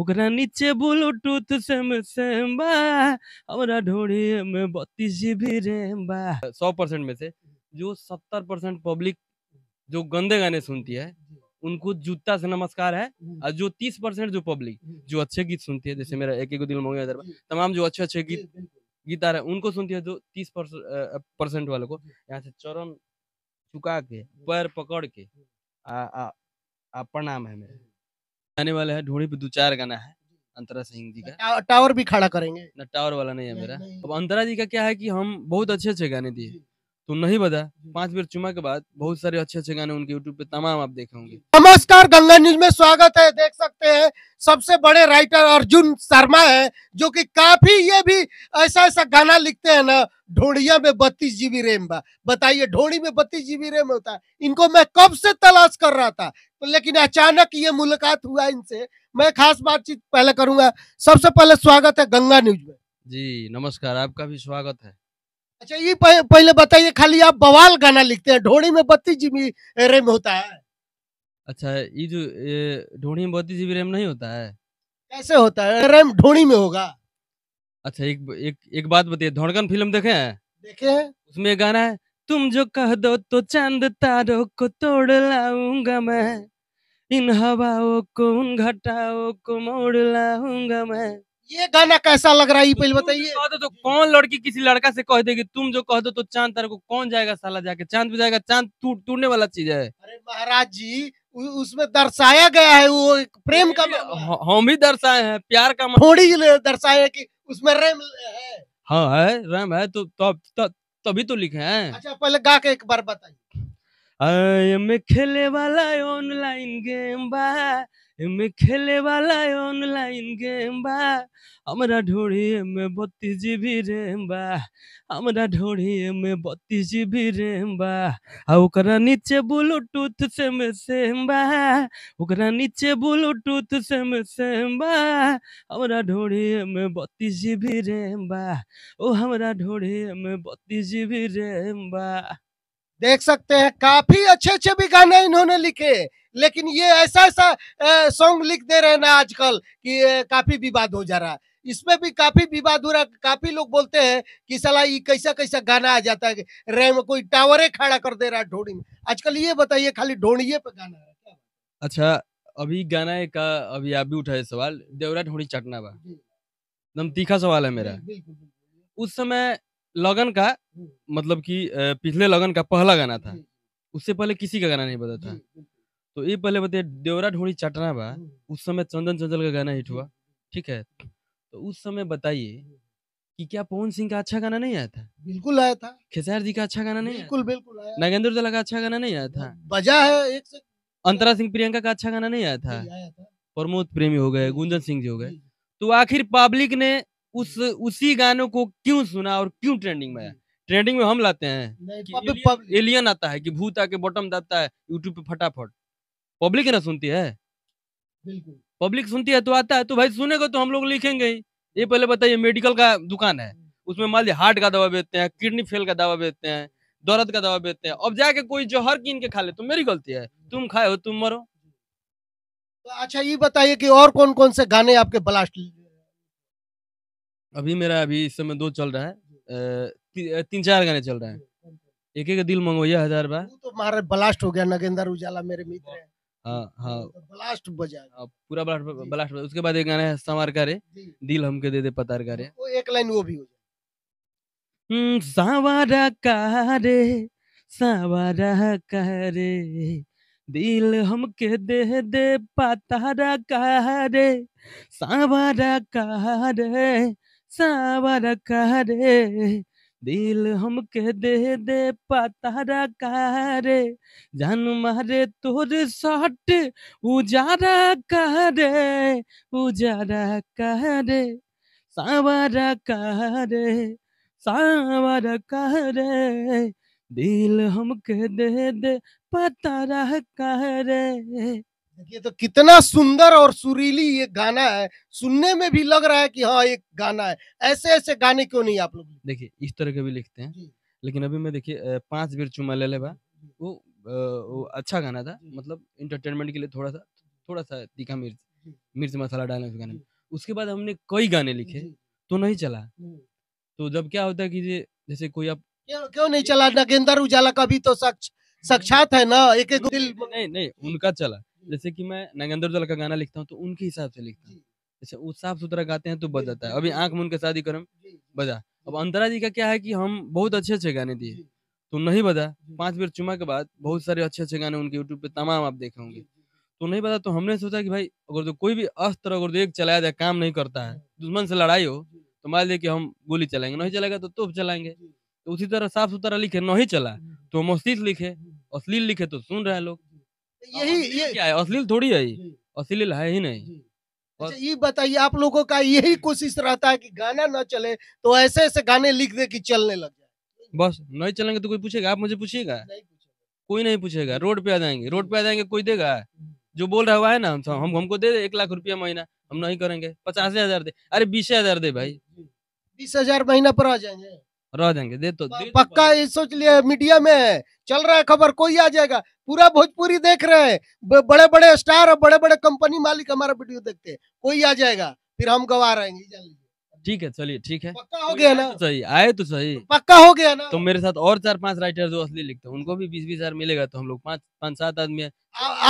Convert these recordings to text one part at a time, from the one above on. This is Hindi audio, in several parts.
ओकरा नीचे ब्लूटूथ सेम सेम बा हमरा ढोड़ी में बत्तीस भी रैम बा सौ परसेंट में से जो सत्तर परसेंट पब्लिक जो गंदे गाने सुनती है उनको जूता से नमस्कार है और जो तीस परसेंट जो पब्लिक जो अच्छे गीत सुनती है जैसे मेरा एक एक दिल दरबार तमाम जो अच्छे अच्छे गीत गीतार है उनको सुनती है जो तीस परसेंट वालों को यहाँ से चरण चुका के पैर पकड़ के आ, आ, आ प्रणाम है मेरे आने वाला है ढूंढी पे दो चार गाना है अंतरा सिंह जी का टावर भी खड़ा करेंगे ना टावर वाला नहीं है मेरा अब अंतरा जी का क्या है कि हम बहुत अच्छे अच्छे गाने दिए तो नहीं बता पांच बार चुमा के बाद बहुत सारे अच्छे अच्छे गाने उनके यूट्यूब पे तमाम आप देखे होंगे नमस्कार गंगा न्यूज में स्वागत है देख सकते हैं सबसे बड़े राइटर अर्जुन शर्मा है जो कि काफी ये भी ऐसा ऐसा गाना लिखते हैं ना ढोड़िया में बत्तीस जीबी रैम बा बताइए ढोड़ी में बत्तीस जीबी रैम होता है इनको मैं कब से तलाश कर रहा था तो लेकिन अचानक ये मुलाकात हुआ इनसे मैं खास बातचीत पहले करूंगा सबसे पहले स्वागत है गंगा न्यूज में जी नमस्कार आपका भी स्वागत है अच्छा ये पह, पहले बताइए खाली आप बवाल गाना लिखते हैं ढोड़ी में बत्तीस जीबी रैम होता है अच्छा ये जो ढोड़ी में बत्तीस जीबी रैम नहीं होता है कैसे होता है रैम ढोड़ी में होगा अच्छा एक एक एक बात बताइए धोड़गन फिल्म देखे हैं देखे हैं उसमें गाना है तुम जो कह दो तो चांद तारों को तोड़ लाऊंगा मैं इन हवाओं को उन घटाओं को मोड़ लाऊंगा मैं ये गाना कैसा लग रहा है तो पहले बताइए तो कौन लड़की किसी लड़का से कह देगी तुम जो कह दो तो चांद तारे को कौन जाएगा साला जाके चांद भी जाएगा चांद टूटने तूर, वाला चीज है अरे महाराज जी उसमें दर्शाया गया है वो प्रेम का हम भी दर्शाए हैं प्यार का थोड़ी दर्शाया की उसमें रैम है हाँ है रैम है तो, तो, तो तभी तो लिखे हैं अच्छा पहले गा के एक बार बताइए आई एम खेले वाला ऑनलाइन गेम बा एमे खेले वाला ऑनलाइन गेम बा हमरा ढोड़ी एमे बत्तीस भी रेम बा हमरा ढोड़ी एमे बत्तीस भी रेम बा आ ओकरा नीचे ब्लूटूथ से में सेम बा ओकरा नीचे ब्लूटूथ से में सेम बा हमरा ढोड़ी एमे बत्तीस भी रेम बा ओ हमरा ढोड़ी एमे बत्तीस भी रेम बा देख सकते हैं काफी अच्छे अच्छे भी गाने इन्होंने लिखे लेकिन ये ऐसा ऐसा सॉन्ग लिख दे रहे ना आजकल कि काफी विवाद हो जा रहा है इसमें भी काफी विवाद हो रहा है काफी लोग बोलते हैं कि सला ये कैसा कैसा गाना आ जाता है रैम कोई टावरे खड़ा कर दे रहा है ढोड़ी में आजकल ये बताइए खाली ढोड़िए पे गाना है अच्छा अभी गाना का अभी आप भी उठाए सवाल देवरा ढोड़ी चटना बा एकदम तीखा सवाल है मेरा उस समय लगन का हम्म। मतलब कि पिछले लगन का पहला गाना था उससे पहले किसी का गाना नहीं पता था तो ये पहले बताइए देवरा ढोड़ी चटना बा हम्म। उस समय चंदन चंचल का गाना हिट हुआ ठीक है तो उस समय बताइए हम्म। कि क्या पवन सिंह का अच्छा गाना नहीं आया था बिल्कुल आया था खेसार जी का अच्छा गाना नहीं बिल्कुल बिल्कुल आया नागेंद्र दला का अच्छा गाना नहीं आया था बजा है एक से अंतरा सिंह प्रियंका का अच्छा गाना नहीं आया था प्रमोद प्रेमी हो गए गुंजन सिंह जी हो गए तो आखिर पब्लिक ने उस उसी गानों को क्यों सुना और क्यों ट्रेंडिंग में ट्रेंडिंग हम्म। में हम लाते हैं पब, एलियन आता है कि भूत आके बॉटम दाबता है यूट्यूब पे फटाफट पब्लिक ना सुनती है बिल्कुल पब्लिक सुनती है तो आता है तो भाई सुनेगा तो हम लोग लिखेंगे ये पहले बताइए मेडिकल का दुकान है हम्म। उसमें मान ली हार्ट का दवा बेचते हैं किडनी फेल का दवा बेचते हैं दौरद का दवा बेचते हैं अब जाके कोई हर कीन के खा ले तो मेरी गलती है हम्म। तुम खाए हो तुम मरो तो अच्छा ये बताइए कि और कौन कौन से गाने आपके ब्लास्ट अभी मेरा अभी इस समय दो चल रहा है ती, तीन चार गाने चल रहा है एक एक दिल मंगवाइया हजार बार तो मारे ब्लास्ट हो गया नगेंद्र उजाला मेरे मित्र हाँ तो हाँ तो ब्लास्ट बजा हाँ, पूरा ब्लास्ट ब्लास्ट उसके बाद एक गाना है संवार करे दिल हमके दे दे पतार करे वो एक लाइन वो भी हो सावारा हम्म, संवारा करे संवारा करे दिल हमके दे दे पतारा करे सावारा करे सावरा का रे दिल हमके दे दे पतारा करे रे जान मारे तोर सट उजारा का रे उजारा कह रे सावरा कह रे सावरा कह रे दिल हमके दे दे पतारा कह रे ये तो कितना सुंदर और सुरीली ये गाना है सुनने में भी लग रहा है कि हाँ एक गाना है ऐसे ऐसे गाने क्यों नहीं आप लोग देखिए इस तरह के भी लिखते हैं लेकिन अभी मैं देखिए पांच बीर चुमा ले लेबा वो, वो अच्छा गाना था मतलब इंटरटेनमेंट के लिए थोड़ा सा थोड़ा सा तीखा मिर्च मिर्च मसाला डालने उस गाने में उसके बाद हमने कई गाने लिखे तो नहीं चला हम्म। तो जब क्या होता है कि जैसे कोई आप क्यों नहीं चला नगेंद्र उजाला का भी तो साक्षात है ना एक एक नहीं नहीं उनका चला जैसे कि मैं नागेंद्र दल का गाना लिखता हूँ तो उनके हिसाब से लिखता हूँ जैसे वो साफ सुथरा गाते हैं तो बज जाता है अभी आंख मुन के शादी करम बजा अब अंतरा जी का क्या है कि हम बहुत अच्छे अच्छे गाने दिए तो नहीं बजा पांच बार चुमा के बाद बहुत सारे अच्छे अच्छे गाने उनके यूट्यूब पे तमाम आप देखे होंगे तो नहीं बता तो हमने सोचा कि भाई अगर तो कोई भी अस्त्र अगर तो एक चलाया जाए काम नहीं करता है दुश्मन से लड़ाई हो तो मान लीजिए कि हम गोली चलाएंगे नहीं चलेगा तो चलाएंगे तो उसी तरह साफ सुथरा लिखे नहीं चला तो हम अश्लील लिखे अश्लील लिखे तो सुन रहे हैं लोग यही ये क्या है अश्लील थोड़ी है अश्लील है ही नहीं अच्छा, ये बताइए आप लोगों का यही कोशिश रहता है कि गाना ना चले तो ऐसे ऐसे गाने लिख दे कि चलने लग जाए बस नहीं चलेंगे तो कोई पूछेगा आप मुझे पूछिएगा कोई नहीं पूछेगा रोड पे आ जाएंगे रोड पे आ जाएंगे कोई देगा हम्म। जो बोल रहा हुआ है ना हम हमको दे दे एक लाख रुपया महीना हम नहीं करेंगे पचास हजार दे अरे बीस हजार दे भाई बीस हजार महीना पर आ जाएंगे रह जाएंगे दे तो, तो पक्का ये सोच लिया मीडिया में है चल रहा है खबर कोई आ जाएगा पूरा भोजपुरी देख रहे हैं बड़े बड़े स्टार और बड़े बड़े कंपनी मालिक हमारा वीडियो देखते हैं कोई आ जाएगा फिर हम गवा रहेंगे ठीक है चलिए ठीक है पक्का हो गया ना सही आए तो सही तो पक्का हो गया ना तो मेरे साथ और चार पांच राइटर जो असली लिखते हैं उनको भी बीस बीस हजार मिलेगा तो हम लोग पाँच पाँच सात आदमी है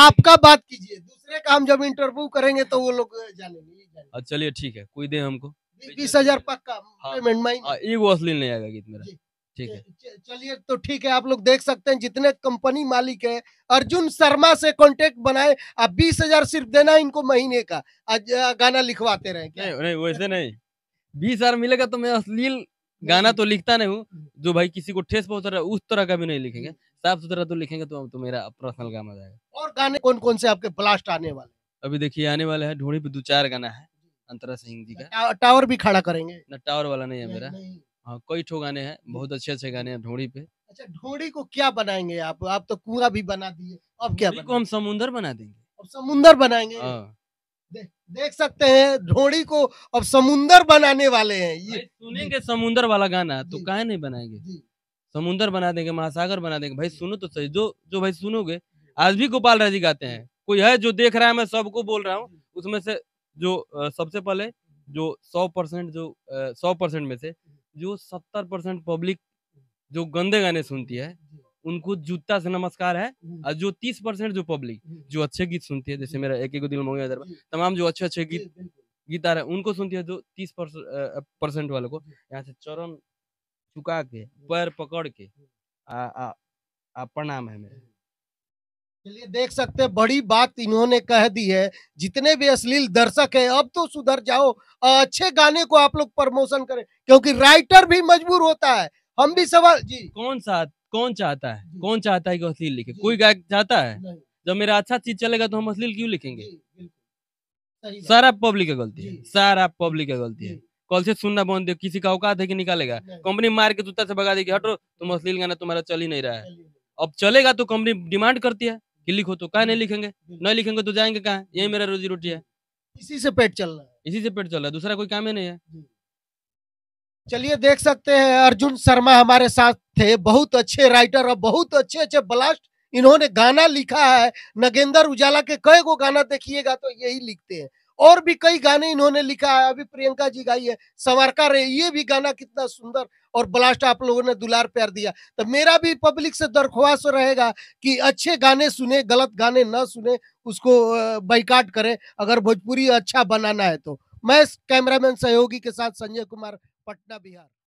आपका बात कीजिए दूसरे का हम जब इंटरव्यू करेंगे तो वो लोग अच्छा, चलिए ठीक है कोई दे हमको बीस हजार पक्का पेमेंट हाँ। में हाँ, नहीं आएगा गीत मेरा ठीक है चलिए तो ठीक है आप लोग देख सकते हैं जितने कंपनी मालिक है अर्जुन शर्मा से कांटेक्ट बनाए आप बीस हजार सिर्फ देना इनको महीने का गाना लिखवाते रहे क्या? नहीं, वैसे नहीं बीस हजार मिलेगा तो मैं अश्लील गाना तो लिखता नहीं हूँ हम्म। जो भाई किसी को ठेस पहुंचा रहा है उस तरह का भी नहीं लिखेंगे हम्म। साफ सुथरा तो लिखेंगे तो तो मेरा पर्सनल गाना जाएगा और गाने कौन कौन से आपके ब्लास्ट आने वाले अभी देखिए आने वाले हैं ढोड़ी पे दो चार गाना है अंतरा सिंह जी का टावर भी खड़ा करेंगे ना टावर वाला नहीं है मेरा हाँ कोई ठो गाने हैं बहुत अच्छे अच्छे गाने हैं ढोड़ी पे अच्छा ढोड़ी को क्या बनाएंगे आप आप तो कुआ भी बना दिए अब क्या को हम समुन्दर बना देंगे अब समुन्दर बनाएंगे हाँ। दे, देख सकते हैं ढोड़ी को अब समुन्दर बनाने वाले हैं ये सुनेंगे समुन्दर वाला गाना तो कहा नहीं बनाएंगे समुन्दर बना देंगे महासागर बना देंगे भाई सुनो तो सही जो जो भाई सुनोगे आज भी गोपाल राजी जी गाते हैं कोई है जो देख रहा है मैं सबको बोल रहा हूँ उसमें से जो सबसे पहले जो सौ परसेंट जो सौ परसेंट में से जो सत्तर परसेंट पब्लिक जो गंदे गाने सुनती है उनको जूता से नमस्कार है और जो तीस परसेंट जो पब्लिक जो अच्छे गीत सुनती है जैसे मेरा एक एक दिल मोहिया दरबार तमाम जो अच्छे अच्छे गीत गीत आ रहे हैं उनको सुनती है जो तीस परसेंट वालों को यहाँ से चरण चुका के पैर पकड़ के आ, आ, आ प्रणाम है मेरा चलिए देख सकते हैं बड़ी बात इन्होंने कह दी है जितने भी अश्लील दर्शक हैं अब तो सुधर जाओ अच्छे गाने को आप लोग प्रमोशन करें क्योंकि राइटर भी मजबूर होता है हम भी सवाल जी कौन सा कौन चाहता है कौन चाहता है कि अश्लील लिखे कोई गायक चाहता है जब मेरा अच्छा चीज चलेगा तो हम अश्लील क्यों लिखेंगे सारा पब्लिक का गलती है सारा पब्लिक का गलती है कल से सुनना बंद दे किसी का औकात है कि निकालेगा कंपनी मार के जूता से भगा देगी हटो तुम अश्लील गाना तुम्हारा चल ही नहीं रहा है अब चलेगा तो कंपनी डिमांड करती है कि लिखो तो कहा नहीं हम्म। लिखेंगे हम्म। नहीं लिखेंगे तो जाएंगे कहा यही मेरा रोजी रोटी है इसी से पेट चल रहा है इसी से पेट चल रहा है दूसरा कोई काम ही नहीं है चलिए देख सकते हैं अर्जुन शर्मा हमारे साथ थे बहुत अच्छे राइटर और बहुत अच्छे अच्छे ब्लास्ट इन्होंने गाना लिखा है नगेंद्र उजाला के कई गो गाना देखिएगा तो यही लिखते हैं और भी कई गाने इन्होंने लिखा है अभी प्रियंका जी गाई है सवारका रे ये भी गाना कितना सुंदर और ब्लास्ट आप लोगों ने दुलार प्यार दिया तो मेरा भी पब्लिक से दरख्वास्त रहेगा कि अच्छे गाने सुने गलत गाने ना सुने उसको बाइकाट करें अगर भोजपुरी अच्छा बनाना है तो मैं कैमरामैन सहयोगी के साथ संजय कुमार पटना बिहार